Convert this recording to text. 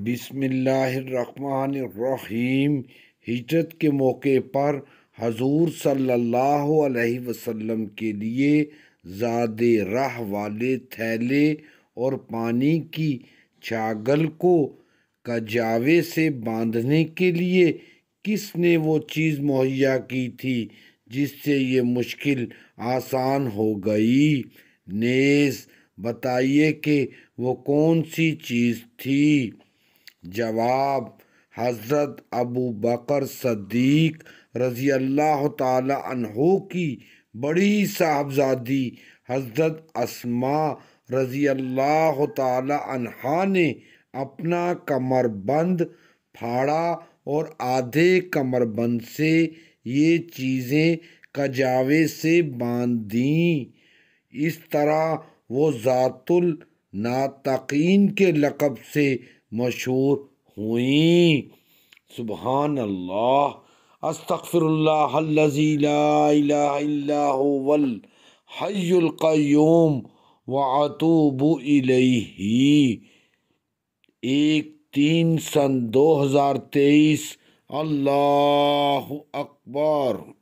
بسم اللہ الرحمن الرحیم ہجرت کے موقع پر حضور صلی اللہ علیہ وسلم کے لیے زاد راہ والے تھیلے اور پانی کی چاگل کو کجاوے سے باندھنے کے لیے کس نے وہ چیز مہیا کی تھی جس سے یہ مشکل آسان ہو گئی نیز بتائیے کہ وہ کون سی چیز تھی جواب حضرت ابو بکر صدیق رضی اللہ تعالی عنہ کی بڑی صاحبزادی حضرت اسما رضی اللہ تعالی عنہ نے اپنا کمر بند پھاڑا اور آدھے کمر بند سے یہ چیزیں کجاوے سے باندھ دیں اس طرح وہ ذات الناتقین کے لقب سے مشہور ہوئیں سبحان اللہ استغفر اللہ الذی لا الہ الا هو حج القیوم و الیہ ایک تین سن دو ہزار تیئیس اللہ اکبر